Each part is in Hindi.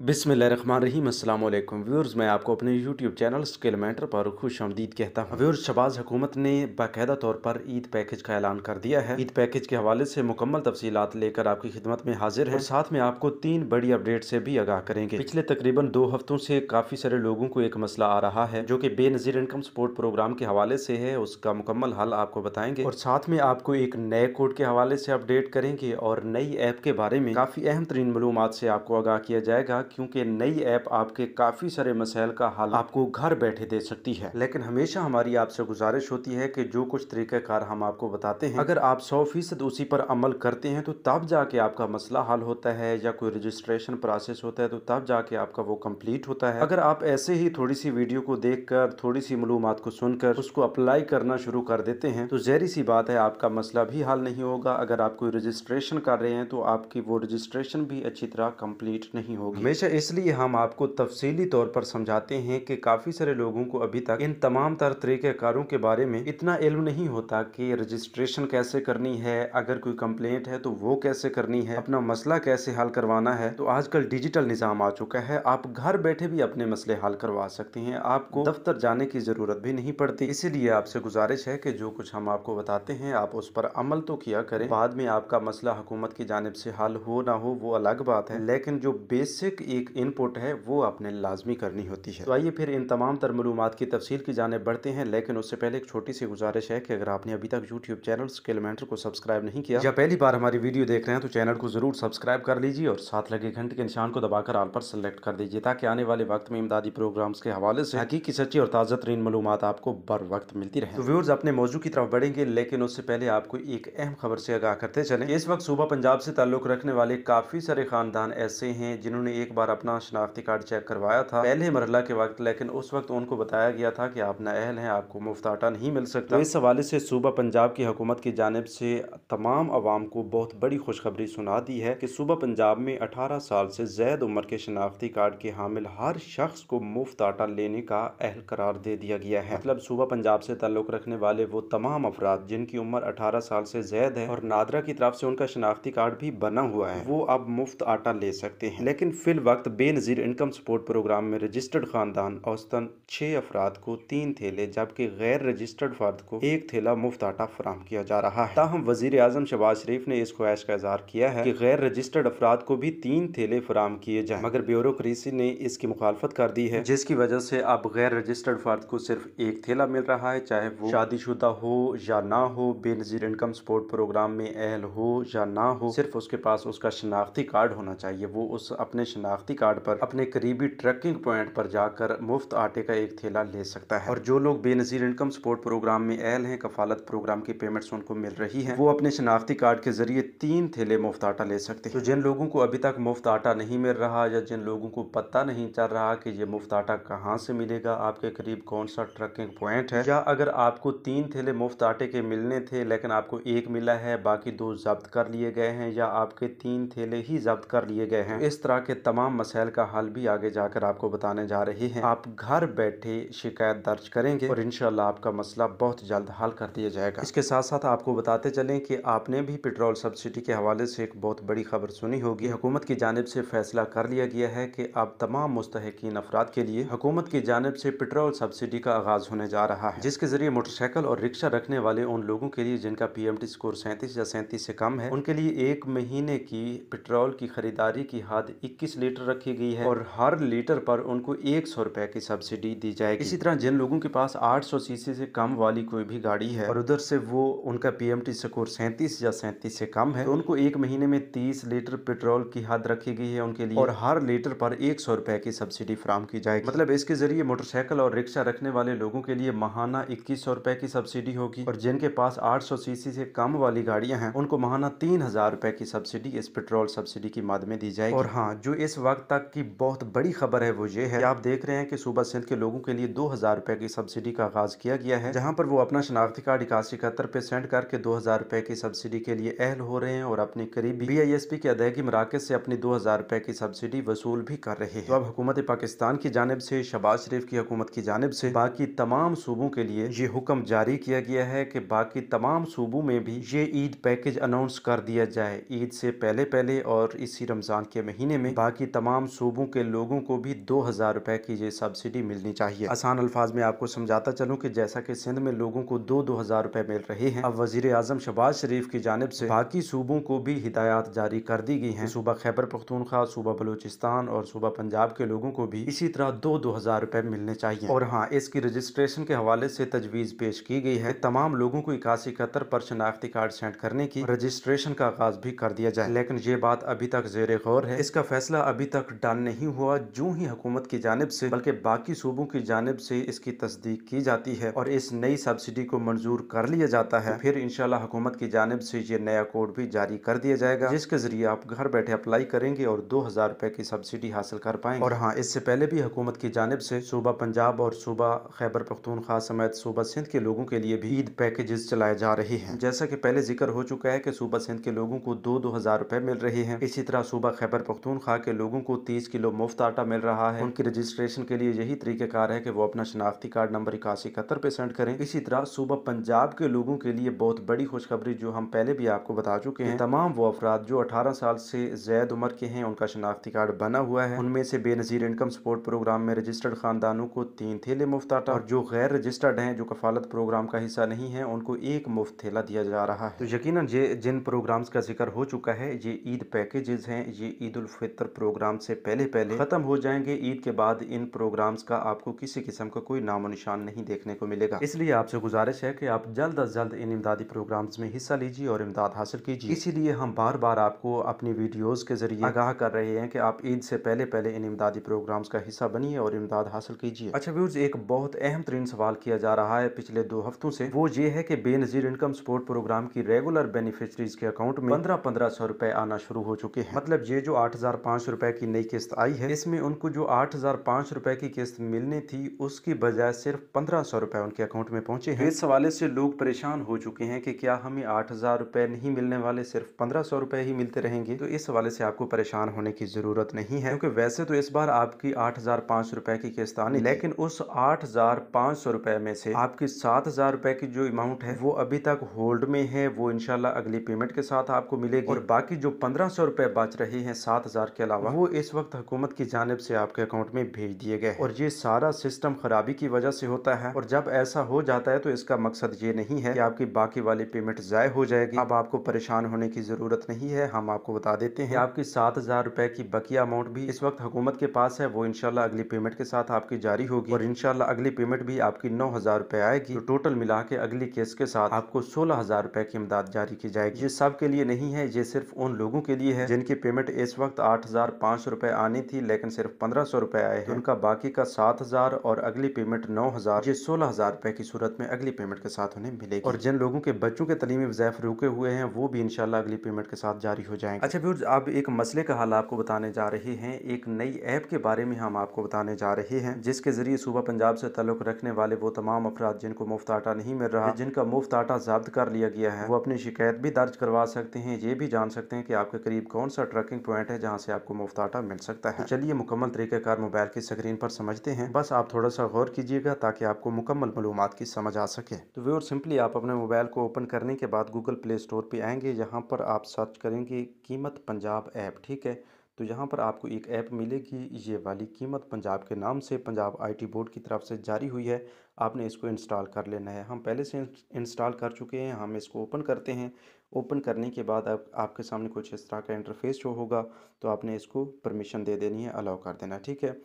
रही अल्लाम व्यूर्स मैं आपको अपने यूट्यूब चैनल स्किल मैटर पर खुश आमदीद कहता हूँ व्यूर्स शबाज हुकूमत ने बाकायदा तौर पर ईद पैकेज का ऐलान कर दिया है ईद पैकेज के हवाले से मुकम्मल तफसीत लेकर आपकी खिदमत में हाजिर है साथ में आपको तीन बड़ी अपडेट से भी आगाह करेंगे पिछले तकरीबन दो हफ्तों से काफ़ी सारे लोगों को एक मसला आ रहा है जो की बेनज़ीर इनकम सपोर्ट प्रोग्राम के हवाले से है उसका मुकम्मल हल आपको बताएंगे और साथ में आपको एक नए कोड के हवाले से अपडेट करेंगे और नई ऐप के बारे में काफ़ी अहम तरीन मलूम से आपको आगाह किया जाएगा क्योंकि नई ऐप आपके काफ़ी सारे मसाइल का हल आपको घर बैठे दे सकती है लेकिन हमेशा हमारी आपसे गुजारिश होती है कि जो कुछ तरीक़ाकार हम आपको बताते हैं अगर आप सौ फीसद उसी पर अमल करते हैं तो तब जाके आपका मसला हल होता है या कोई रजिस्ट्रेशन प्रोसेस होता है तो तब जाके आपका वो कम्प्लीट होता है अगर आप ऐसे ही थोड़ी सी वीडियो को देख कर थोड़ी सी मलूमत को सुनकर उसको अप्लाई करना शुरू कर देते हैं तो जहरी सी बात है आपका मसला भी हल नहीं होगा अगर आप कोई रजिस्ट्रेशन कर रहे हैं तो आपकी वो रजिस्ट्रेशन भी अच्छी तरह कम्प्लीट नहीं होगी बेशक इसलिए हम आपको तफसीली तौर पर समझाते हैं कि काफ़ी सारे लोगों को अभी तक इन तमाम तर तरीक़ारों के बारे में इतना इल्म नहीं होता कि रजिस्ट्रेशन कैसे करनी है अगर कोई कंप्लेंट है तो वो कैसे करनी है अपना मसला कैसे हल करवाना है तो आजकल डिजिटल निज़ाम आ चुका है आप घर बैठे भी अपने मसले हल करवा सकते हैं आपको दफ्तर जाने की ज़रूरत भी नहीं पड़ती इसीलिए आपसे गुजारिश है कि जो कुछ हम आपको बताते हैं आप उस पर अमल तो किया करें बाद में आपका मसला हुकूमत की जानब से हल हो ना हो वो अलग बात है लेकिन जो बेसिक एक इनपुट है वो आपने लाजमी करनी होती है तो आइए फिर इन तमाम तर मलूम की तफसील की जानब बढ़ते हैं लेकिन उससे पहले एक छोटी सी गुजारिश है कि अगर आपने अभी तक यूट्यूब चैनल स्किलमेंटर को सब्सक्राइब नहीं किया या पहली बार हमारी वीडियो देख रहे हैं तो चैनल को ज़रूर सब्सक्राइब कर लीजिए और साथ लगे घंटे के निशान को दबाकर आल पर सेलेक्ट कर दीजिए ताकि आने वाले वक्त में इमदादी प्रोग्राम्स के हवाले से हकीकी सच्ची और ताज़ा तरीन मालूम आपको बर वक्त मिलती रहे तो व्यूर्स अपने मौजू की तरफ बढ़ेंगे लेकिन उससे पहले आपको एक अहम खबर से आगाह करते चले इस वक्त सुबह पंजाब से ताल्लुक़ रखने वाले काफ़ी सारे ख़ानदान ऐसे हैं जिन्होंने एक बार अपना शनाख्ती कार्ड चेक करवाया था पहले मरला के वक्त लेकिन उस वक्त उनको बताया गया था कि आप नाअहल हैं आपको मुफ्त आटा नहीं मिल सकता तो इस हवाले से सूबा पंजाब की हुकूमत की जानब से तमाम आवाम को बहुत बड़ी खुशखबरी सुना दी है कि सूबा पंजाब में अठारह साल से जैद उम्र के शनाख्ती कार्ड के हामिल हर शख्स को मुफ्त आटा लेने का अहल करार दे दिया गया है मतलब सूबा पंजाब से ताल्लुक़ रखने वाले वो तमाम अफराद जिनकी उम्र अठारह साल से जैद है और नादरा की तरफ से उनका शनाख्ती कार्ड भी बना हुआ है वो अब मुफ्त आटा ले सकते हैं लेकिन फिल वक्त बेनज़ीर इनकम सपोर्ट प्रोग्राम में रजिस्टर्ड खानदान औसतन छः अफराद को तीन थैले जबकि गैर रजिस्टर्ड फर्द को एक थैला मुफ्त आटा फराम किया जा रहा है ताहम वजीर अजम शबाज शरीफ ने इस ख्वाहिश का इजहार किया है कि गैर रजिस्टर्ड अफराद को भी तीन थैले फराम किए जाए मगर ब्यूरोसी ने इसकी मुखालफत कर दी है जिसकी वजह से अब गैर रजिस्टर्ड फर्द को सिर्फ एक थैला मिल रहा है चाहे वो शादीशुदा हो या ना हो बेनज़ीर इनकम सपोर्ट प्रोग्राम में अहल हो या ना हो सिर्फ उसके पास उसका शनाख्ती कार्ड होना चाहिए वो उस अपने शनाख्त शनाख्ती कार्ड पर अपने करीबी ट्रैकिंग पॉइंट पर जाकर मुफ्त आटे का एक थैला ले सकता है और जो लोग बेनजीर इनकम सपोर्ट प्रोग्राम में अहल हैं कफालत प्रोग्राम की पेमेंट्स उनको मिल रही है वो अपने शनाख्ती कार्ड के जरिए तीन थैले मुफ्त आटा ले सकते हैं तो जिन लोगों को अभी तक मुफ्त आटा नहीं मिल रहा या जिन लोगों को पता नहीं चल रहा कि ये मुफ्त आटा कहाँ से मिलेगा आपके करीब कौन सा ट्रकिंग पॉइंट है या अगर आपको तीन थैले मुफ्त आटे के मिलने थे लेकिन आपको एक मिला है बाकी दो जब्त कर लिए गए हैं या आपके तीन थैले ही जब्त कर लिए गए हैं तो इस तरह के तमाम तमाम मसाइल का हल भी आगे जाकर आपको बताने जा रहे हैं आप घर बैठे शिकायत दर्ज करेंगे और इनशाला आपका मसला बहुत जल्द हल कर दिया जाएगा इसके साथ साथ आपको बताते चले की आपने भी पेट्रोल सब्सिडी के हवाले से एक बहुत बड़ी खबर सुनी होगी हुकूमत की जानब से फैसला कर लिया गया है की अब तमाम मुस्तकिन अफराद के लिए हुकूमत की जानब से पेट्रोल सब्सिडी का आगाज होने जा रहा है जिसके जरिए मोटरसाइकिल और रिक्शा रखने वाले उन लोगों के लिए जिनका पी एम टी स्कोर सैंतीस या सैंतीस से कम है उनके लिए एक महीने की पेट्रोल की खरीदारी की हद इक्कीस लीटर रखी गई है और हर लीटर पर उनको एक सौ रुपए की सब्सिडी दी जाएगी इसी तरह जिन लोगों के पास आठ सौ सीसी से कम वाली कोई भी गाड़ी है और उधर से वो उनका पीएमटी स्कोर सैंतीस या सैंतीस से कम है तो उनको एक महीने में तीस लीटर पेट्रोल की हद रखी गई है उनके लिए और हर लीटर पर एक सौ रुपए की सब्सिडी फ्राम की जाएगी मतलब इसके जरिए मोटरसाइकिल और रिक्शा रखने वाले लोगों के लिए महाना इक्कीस सौ रुपए की सब्सिडी होगी और जिनके पास आठ सौ सीसी से कम वाली गाड़ियां हैं उनको महाना तीन हजार रुपए की सब्सिडी इस पेट्रोल सब्सिडी की मद में दी जाएगी और हाँ जो इस वक्त तक की बहुत बड़ी खबर है वो ये है आप देख रहे हैं कि सूबा सिंध के लोगों के लिए दो हज़ार रुपये की सब्सिडी का आगाज़ किया गया है जहाँ पर वो अपना शनाख्ती कार्ड इक्यासी इकहत्तर पे सेंड करके दो हज़ार रुपये की सब्सिडी के लिए अहल हो रहे हैं और अपने करीबी बी आई एस पी के अदायगी मराकज से अपनी दो हज़ार रुपये की सब्सिडी वसूल भी कर रहे हैं तो अब हुकूमत पाकिस्तान की जानब से शबाज शरीफ की हुकूमत की जानब से बाकी तमाम सूबों के लिए ये हुक्म जारी किया गया है कि बाकी तमाम सूबों में भी ये ईद पैकेज अनाउंस कर दिया जाए ईद से पहले पहले और इसी रमज़ान के महीने में बाकी तमाम सूबों के लोगों को भी दो हज़ार रूपए की ये सब्सिडी मिलनी चाहिए आसान अल्फाज में आपको समझाता चलूँ की जैसा की सिंध में लोगों को दो दो हज़ार रूपए मिल रहे हैं अब वजीर आजम शहबाज शरीफ की जानब ऐसी बाकी सूबों को भी हिदायत जारी कर दी गई है सूबा खैबर पख्तूनखा सूबा बलोचिस्तान और सूबा पंजाब के लोगों को भी इसी तरह दो दो हज़ार रूपए मिलने चाहिए और हाँ इसकी रजिस्ट्रेशन के हवाले ऐसी तजवीज़ पेश की गई है तमाम लोगों को इक्यासी इकहत्तर पर शनाख्ती कार्ड सेंड करने की रजिस्ट्रेशन का आगाज भी कर दिया जाए लेकिन ये बात अभी तक जेर गौर है इसका फैसला अभी तक डन नहीं हुआ जो ही हुकूमत की जानब से बल्कि बाकी सूबों की जानब से इसकी तस्दीक की जाती है और इस नई सब्सिडी को मंजूर कर लिया जाता है तो फिर इनशाला हुकूमत की जानब से ये नया कोड भी जारी कर दिया जाएगा जिसके जरिए आप घर बैठे अप्लाई करेंगे और दो हजार रुपए की सब्सिडी हासिल कर पाएंगे और हाँ इससे पहले भी हुकूमत की जानब से सूबा पंजाब और सूबा खैबर पख्तूनखा समेत सूबा सिंध के लोगों के लिए भी ईद पैकेजेस चलाए जा रहे हैं जैसा कि पहले जिक्र हो चुका है कि सूबा सिंध के लोगों को दो दो हजार रुपए मिल रहे हैं इसी तरह सूबा खैबर पख्तूनखा के लोग लोगों को तीस किलो मुफ्त आटा मिल रहा है उनकी रजिस्ट्रेशन के लिए यही तरीकेकार है कि वो अपना शनाख्ती कार्ड नंबर इक्यासी इकहत्तर पे सेंड करें इसी तरह सूबा पंजाब के लोगों के लिए बहुत बड़ी खुशखबरी जो हम पहले भी आपको बता चुके हैं तमाम वो अफराद जो अठारह साल से जैद उम्र के हैं उनका शनाख्ती कार्ड बना हुआ है उनमें से बेनजीर इनकम सपोर्ट प्रोग्राम में रजिस्टर्ड खानदानों को तीन थैले मुफ्त आटा और जो गैर रजिस्टर्ड है जो कफालत प्रोग्राम का हिस्सा नहीं है उनको एक मुफ्त थैला दिया जा रहा है तो यकीन जिन प्रोग्राम का जिक्र हो चुका है ये ईद पैकेजेज हैं ये ईद उल फितर प्रोग्राम प्रोग्राम से पहले पहले खत्म हो जाएंगे ईद के बाद इन प्रोग्राम्स का आपको किसी किस्म का कोई नामो निशान नहीं देखने को मिलेगा इसलिए आपसे गुजारिश है कि आप जल्द अज जल्द इन इमदादी प्रोग्राम्स में हिस्सा लीजिए और इमदाद हासिल कीजिए इसीलिए हम बार बार आपको अपनी वीडियोज़ के जरिए आगाह कर रहे हैं कि आप ईद से पहले पहले इन इमदादी प्रोग्राम्स का हिस्सा बनिए और इमदाद हासिल कीजिए अच्छा व्यूज एक बहुत अहम तरीन सवाल किया जा रहा है पिछले दो हफ्तों से वो ये है कि बेनजीर इनकम सपोर्ट प्रोग्राम की रेगुलर बेनिफिशरीज के अकाउंट में पंद्रह पंद्रह सौ रुपए आना शुरू हो चुके हैं मतलब ये जो आठ हजार पाँच रुपए की नई किस्त आई है इसमें उनको जो आठ हजार पाँच रुपए की किस्त मिलनी थी उसकी बजाय सिर्फ पंद्रह सौ रुपए उनके अकाउंट में पहुंचे हैं इस हवाले से लोग परेशान हो चुके हैं कि क्या हमें आठ हजार रुपए नहीं मिलने वाले सिर्फ पंद्रह सौ रुपए ही मिलते रहेंगे तो इस हवाले से आपको परेशान होने की जरूरत नहीं है क्योंकि वैसे तो इस बार आपकी आठ हजार पाँच रुपए की किस्त आनी लेकिन उस आठ हजार पाँच सौ रुपए में से आपकी सात हजार रुपए की जो अमाउंट है वो अभी तक होल्ड में है वो इनशाला अगली पेमेंट के साथ आपको मिलेगी और बाकी जो पंद्रह सौ रुपए बच रहे हैं सात हजार के अलावा हुआ वो इस वक्त हुकूमत की जानब ऐसी आपके अकाउंट में भेज दिए गए और ये सारा सिस्टम खराबी की वजह से होता है और जब ऐसा हो जाता है तो इसका मकसद ये नहीं है की आपकी बाकी वाली पेमेंट जाये हो जाएगी अब आपको परेशान होने की ज़रूरत नहीं है हम आपको बता देते हैं आपकी सात हज़ार रूपए की बकिया अमाउंट भी इस वक्त हुकूमत के पास है वो इनशाला अगली पेमेंट के साथ आपकी जारी होगी और इनशाला अगली पेमेंट भी आपकी नौ हज़ार रूपए आएगी तो टोटल मिला के अगली केस के साथ आपको सोलह हज़ार रूपए की इमदाद जारी की जाएगी ये सब के लिए नहीं है ये सिर्फ उन लोगों के लिए है जिनकी पेमेंट इस वक्त आठ हज़ार पाँच सौ रुपये आनी थी लेकिन सिर्फ पंद्रह सौ रुपये आए हैं उनका बाकी का सात हज़ार और अगली पेमेंट नौ हज़ार ये सोलह हज़ार रुपये की सूरत में अगली पेमेंट के साथ उन्हें मिलेगी और जिन लोगों के बच्चों के तलीमी वजैफ रुके हुए हैं वो भी इनशाला अगली पेमेंट के साथ जारी हो जाएंगे अच्छा फिर अब एक मसले का हाल आपको बताने जा रहे हैं एक नई ऐप के बारे में हम आपको बताने जा रहे हैं जिसके ज़रिए सूबा पंजाब से तल्लुक़ रखने वाले वो तमाम अफराद जिनको मुफ्त आटा नहीं मिल रहा जिनका मुफ्त आटा जब्त कर लिया गया है वो अपनी शिकायत भी दर्ज करवा सकते हैं ये भी जान सकते हैं कि आपके करीब कौन सा ट्रकिंग पॉइंट है जहाँ से आपको मुफ्त आटा मिल सकता है तो चलिए मुकम्मल तरीक़ाकार मोबाइल की स्क्रीन पर समझते हैं बस आप थोड़ा सा गौर कीजिएगा ताकि आपको मुकम्मल मालूम की समझ आ सके तो व्यवर सिंपली आप अपने मोबाइल को ओपन करने के बाद गूगल प्ले स्टोर पर आएंगे यहाँ पर आप सर्च करेंगे कीमत पंजाब ऐप ठीक है तो यहाँ पर आपको एक ऐप मिलेगी ये वाली कीमत पंजाब के नाम से पंजाब आईटी बोर्ड की तरफ से जारी हुई है आपने इसको इंस्टॉल कर लेना है हम पहले से इंस्टॉल कर चुके हैं हम इसको ओपन करते हैं ओपन करने के बाद आप आपके सामने कुछ इस तरह का इंटरफेस जो होगा तो आपने इसको परमिशन दे देनी है अलाउ कर देना ठीक है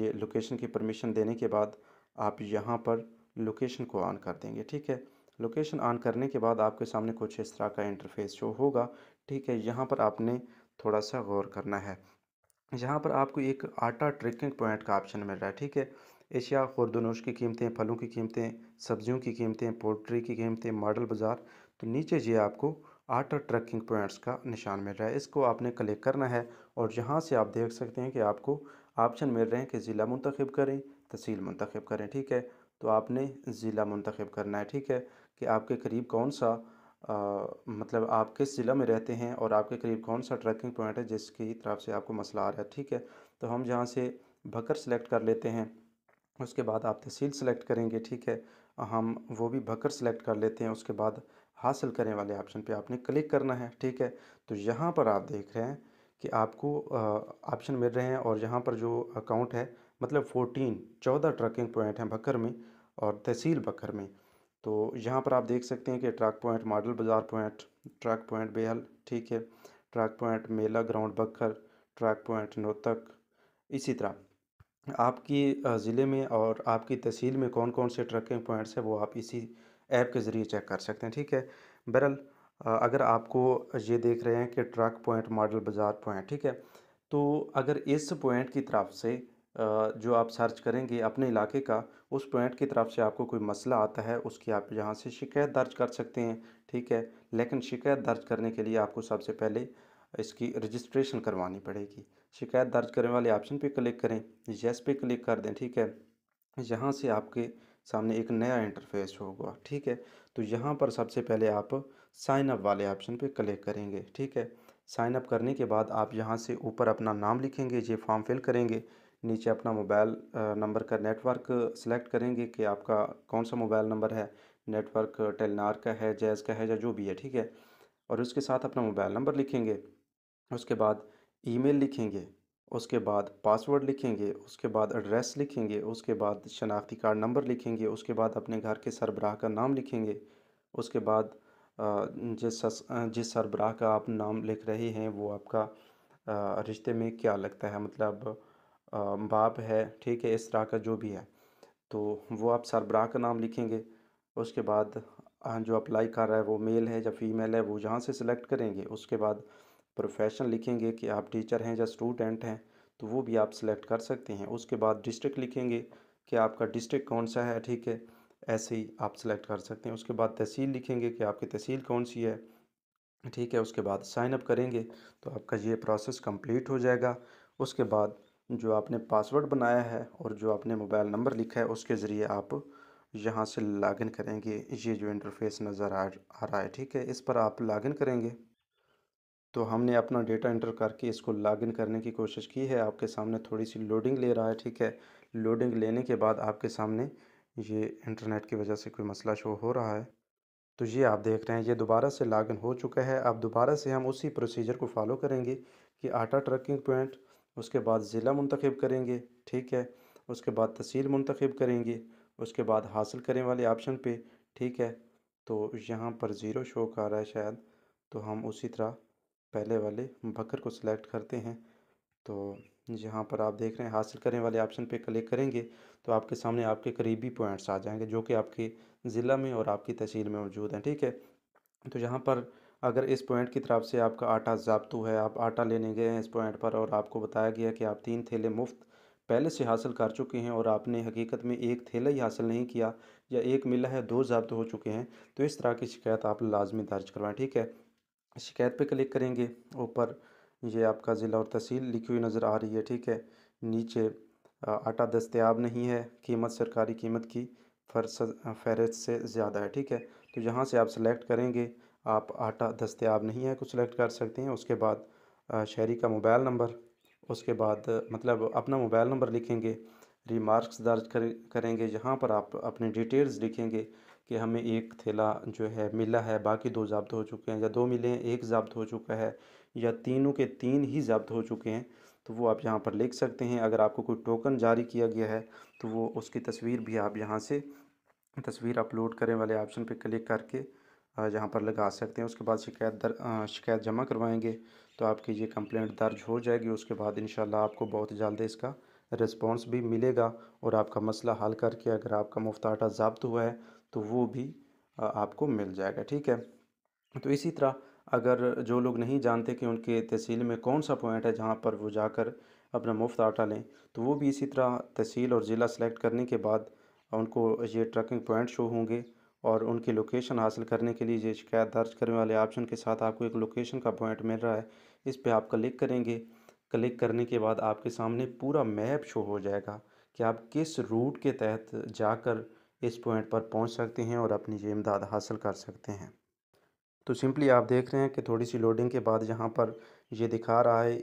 ये लोकेशन की परमिशन देने के बाद आप यहाँ पर लोकेशन को ऑन कर देंगे ठीक है लोकेशन ऑन करने के बाद आपके सामने कुछ इस तरह का इंटरफेस शो होगा ठीक है यहाँ पर आपने थोड़ा सा गौर करना है यहाँ पर आपको एक आटा ट्रेकिंग पॉइंट का ऑप्शन मिल रहा है ठीक है एशिया खुरदनोश की कीमतें फलों की कीमतें सब्जियों की कीमतें पोल्ट्री की कीमतें मॉडल बाज़ार तो नीचे जी आपको आठ ट्रैकिंग पॉइंट्स का निशान मिल रहा है इसको आपने क्लिक करना है और यहाँ से आप देख सकते हैं कि आपको ऑप्शन मिल रहे हैं कि ज़िला मंतखब करें तहसील मंतखब करें ठीक है तो आपने ज़िला मंतखब करना है ठीक है कि आपके करीब कौन सा आ, मतलब आप किस ज़िला में रहते हैं और आपके करीब कौन सा ट्रैकिंग पॉइंट है जिसकी तरफ से आपको मसला आ रहा है ठीक है तो हम जहाँ से भकर सेलेक्ट कर लेते हैं उसके बाद आप तहसील सेलेक्ट करेंगे ठीक है हम वो भी भकर सेलेक्ट कर लेते हैं उसके बाद हासिल करने वाले ऑप्शन पे आपने क्लिक करना है ठीक है तो यहाँ पर आप देख रहे हैं कि आपको ऑप्शन मिल रहे हैं और यहाँ पर जो अकाउंट है मतलब फोर्टीन चौदह ट्रकिंग पॉइंट हैं बकर में और तहसील बकर में तो यहाँ पर आप देख सकते हैं कि track point Model Bazaar point track point Behal ठीक है track point Mela ground Bakar track point नोतक इसी तरह आपकी ज़िले में और आपकी तहसील में कौन कौन से ट्रकिंग पॉइंट्स हैं वो आप इसी ऐप के ज़रिए चेक कर सकते हैं ठीक है बहरल अगर आपको ये देख रहे हैं कि track point Model Bazaar point ठीक है तो अगर इस पॉइंट की तरफ से जो आप सर्च करेंगे अपने इलाके का उस पॉइंट की तरफ से आपको कोई मसला आता है उसकी आप यहाँ से शिकायत दर्ज कर सकते हैं ठीक है लेकिन शिकायत दर्ज करने के लिए आपको सबसे पहले इसकी रजिस्ट्रेशन करवानी पड़ेगी शिकायत दर्ज करने वाले ऑप्शन पे क्लिक करें येस पे क्लिक कर दें ठीक है यहाँ से आपके सामने एक नया इंटरफेस होगा ठीक है तो यहाँ पर सबसे पहले आप साइन अप वाले ऑप्शन पे क्लिक करेंगे ठीक है साइन अप करने के बाद आप यहाँ से ऊपर अपना नाम लिखेंगे ये फॉर्म फिल करेंगे नीचे अपना मोबाइल नंबर का नेटवर्क सेलेक्ट करेंगे कि आपका कौन सा मोबाइल नंबर है नेटवर्क टेलनार का है जैज़ का है या जो भी है ठीक है और उसके साथ अपना मोबाइल नंबर लिखेंगे उसके बाद ईमेल लिखेंगे उसके बाद पासवर्ड लिखेंगे उसके बाद एड्रेस लिखेंगे उसके बाद शनाख्ती कार्ड नंबर लिखेंगे उसके बाद अपने घर के सरबराह का नाम लिखेंगे उसके बाद जिस जिस सरबराह का आप नाम लिख रहे हैं वो आपका रिश्ते में क्या लगता है मतलब बाप है ठीक है इस तरह का जो भी है तो वो आप सरबराह का नाम लिखेंगे उसके बाद जो अप्लाई कर रहा है वो मेल है या फीमेल है वो जहाँ से सिलेक्ट करेंगे उसके बाद प्रोफेशन लिखेंगे कि आप टीचर हैं या स्टूडेंट हैं तो वो भी आप सिलेक्ट कर सकते हैं उसके बाद डिस्ट्रिक्ट लिखेंगे कि आपका डिस्ट्रिक्ट कौन सा है ठीक है ऐसे ही आप सिलेक्ट कर सकते हैं उसके बाद तहसील लिखेंगे कि आपकी तहसील कौन सी है ठीक है उसके बाद साइन अप करेंगे तो आपका ये प्रोसेस कंप्लीट हो जाएगा उसके बाद जो आपने पासवर्ड बनाया है और जो आपने मोबाइल नंबर लिखा है उसके ज़रिए आप यहाँ से लॉगिन करेंगे ये जो इंटरफेस नज़र आ आ रहा है ठीक है इस पर आप लॉगिन करेंगे तो हमने अपना डेटा इंटर करके इसको लॉगिन करने की कोशिश की है आपके सामने थोड़ी सी लोडिंग ले रहा है ठीक है लोडिंग लेने के बाद आपके सामने ये इंटरनेट की वजह से कोई मसला शो हो रहा है तो ये आप देख रहे हैं ये दोबारा से लॉगिन हो चुका है अब दोबारा से हम उसी प्रोसीजर को फॉलो करेंगे कि आटा ट्रकिंग पॉइंट उसके बाद ज़िला मंतखब करेंगे ठीक है उसके बाद तहसील मंतखब करेंगे उसके बाद हासिल करें वाले ऑप्शन पर ठीक है तो यहाँ पर ज़ीरो शो कर रहा है शायद तो हम उसी तरह पहले वाले बकर को सिलेक्ट करते हैं तो यहाँ पर आप देख रहे हैं हासिल करने वाले ऑप्शन पे क्लिक करेंगे तो आपके सामने आपके करीबी पॉइंट्स आ जाएंगे जो कि आपके ज़िला में और आपकी तहसील में मौजूद हैं ठीक है तो यहाँ पर अगर इस पॉइंट की तरफ से आपका आटा जब्तू है आप आटा लेने गए हैं इस पॉइंट पर और आपको बताया गया कि आप तीन थैले मुफ्त पहले से हासिल कर चुके हैं और आपने हकीकत में एक थैला ही हासिल नहीं किया या एक मिला है दो जब्त हो चुके हैं तो इस तरह की शिकायत आप लाजमी दर्ज करवाएँ ठीक है शिकायत पे क्लिक करेंगे ऊपर ये आपका ज़िला और तहसील लिखी हुई नज़र आ रही है ठीक है नीचे आटा दस्तियाब नहीं है कीमत सरकारी कीमत की फरस फहरस्त से ज़्यादा है ठीक है तो यहाँ से आप सेलेक्ट करेंगे आप आटा दस्तियाब नहीं है कुछ सेलेक्ट कर सकते हैं उसके बाद शहरी का मोबाइल नंबर उसके बाद मतलब अपना मोबाइल नंबर लिखेंगे रिमार्क्स दर्ज करेंगे यहाँ पर आप अपनी डिटेल्स लिखेंगे कि हमें एक थैला जो है मिला है बाकी दो जब्त हो चुके हैं या दो मिले हैं एक जब्त हो चुका है या तीनों के तीन ही जब्त हो चुके हैं तो वो आप यहाँ पर लिख सकते हैं अगर आपको कोई टोकन जारी किया गया है तो वो उसकी तस्वीर भी आप यहाँ से तस्वीर अपलोड करें वाले ऑप्शन पर क्लिक करके यहाँ पर लगा सकते हैं उसके बाद शिकायत दर शिकायत जमा करवाएंगे तो आपकी ये कंप्लेंट दर्ज हो जाएगी उसके बाद इन आपको बहुत जल्द इसका रिस्पॉन्स भी मिलेगा और आपका मसला हल करके अगर आपका मुफ्त आटा जब्त हुआ है तो वो भी आपको मिल जाएगा ठीक है तो इसी तरह अगर जो लोग नहीं जानते कि उनके तहसील में कौन सा पॉइंट है जहाँ पर वो जाकर अपना मुफ्त आटा लें तो वो भी इसी तरह तहसील और ज़िला सेलेक्ट करने के बाद उनको ये ट्रकिंग पॉइंट शो होंगे और उनकी लोकेशन हासिल करने के लिए ये शिकायत दर्ज करने वाले ऑप्शन के साथ आपको एक लोकेशन का पॉइंट मिल रहा है इस पर आप क्लिक करेंगे क्लिक करने के बाद आपके सामने पूरा मैप शो हो जाएगा कि आप किस रूट के तहत जाकर इस पॉइंट पर पहुंच सकते हैं और अपनी ये इमदाद हासिल कर सकते हैं तो सिंपली आप देख रहे हैं कि थोड़ी सी लोडिंग के बाद जहाँ पर ये दिखा रहा है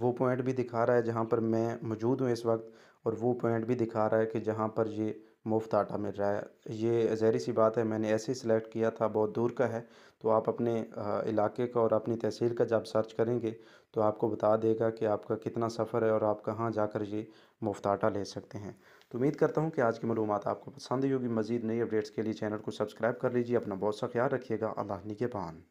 वो पॉइंट भी दिखा रहा है जहाँ पर मैं मौजूद हूँ इस वक्त और वो पॉइंट भी दिखा रहा है कि जहाँ पर ये मुफ्त आटा मिल रहा है ये जहरी सी बात है मैंने ऐसे ही सिलेक्ट किया था बहुत दूर का है तो आप अपने इलाके का और अपनी तहसील का जब सर्च करेंगे तो आपको बता देगा कि आपका कितना सफ़र है और आप कहाँ जाकर ये मुफ्त आटा ले सकते हैं तो उम्मीद करता हूँ कि आज की मालूम आपको पसंद ही होगी मजीद नई अपडेट्स के लिए चैनल को सब्सक्राइब कर लीजिए अपना बहुत सा ख्याल रखिएगा अल्लाह निगेबान